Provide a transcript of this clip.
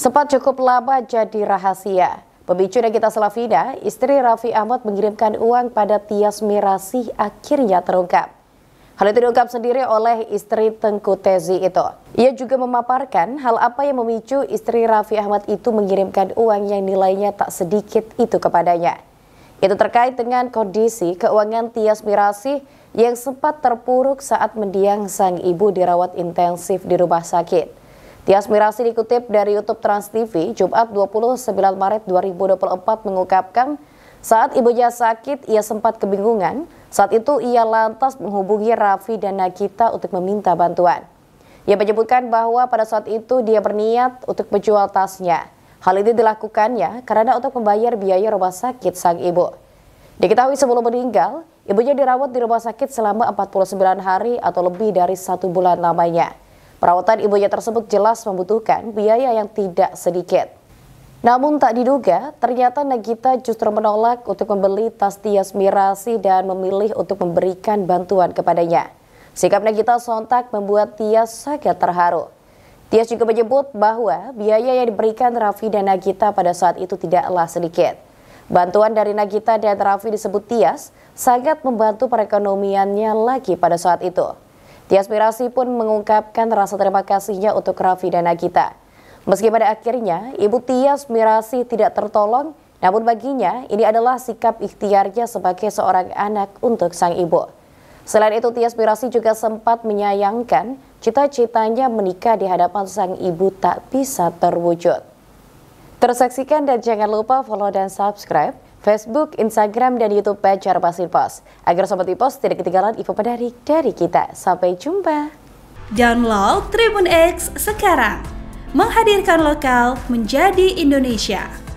Sempat cukup lama jadi rahasia. Pemicu kita Slavina, istri Raffi Ahmad mengirimkan uang pada Tias Mirasi akhirnya terungkap. Hal itu diungkap sendiri oleh istri Tengku Tezi itu. Ia juga memaparkan hal apa yang memicu istri Raffi Ahmad itu mengirimkan uang yang nilainya tak sedikit itu kepadanya. Itu terkait dengan kondisi keuangan Tias Mirasi yang sempat terpuruk saat mendiang sang ibu dirawat intensif di rumah sakit. Tias Mirasi dikutip dari YouTube Trans TV, Jumat 29 Maret 2024 mengungkapkan saat ibunya sakit, ia sempat kebingungan. Saat itu ia lantas menghubungi Raffi dan Nagita untuk meminta bantuan. Ia menyebutkan bahwa pada saat itu dia berniat untuk menjual tasnya. Hal ini dilakukannya karena untuk membayar biaya rumah sakit sang ibu. Diketahui sebelum meninggal, ibunya dirawat di rumah sakit selama 49 hari atau lebih dari satu bulan lamanya. Perawatan ibunya tersebut jelas membutuhkan biaya yang tidak sedikit. Namun tak diduga, ternyata Nagita justru menolak untuk membeli tas Tias Mirasi dan memilih untuk memberikan bantuan kepadanya. Sikap Nagita sontak membuat Tias sangat terharu. Tias juga menyebut bahwa biaya yang diberikan Raffi dan Nagita pada saat itu tidaklah sedikit. Bantuan dari Nagita dan Raffi disebut Tias sangat membantu perekonomiannya lagi pada saat itu. Tia Aspirasi pun mengungkapkan rasa terima kasihnya untuk Raffi dan Nagita. Meski pada akhirnya, Ibu Tias Mirasi tidak tertolong, namun baginya ini adalah sikap ikhtiarnya sebagai seorang anak untuk sang ibu. Selain itu, Tias Mirasi juga sempat menyayangkan cita-citanya menikah di hadapan sang ibu tak bisa terwujud. Tersaksikan dan jangan lupa follow dan subscribe Facebook, Instagram, dan Youtube Pacar Pasir Pos. Agar Sobat Ipos tidak ketinggalan info menarik dari kita. Sampai jumpa. Download Tribun X sekarang. Menghadirkan lokal menjadi Indonesia.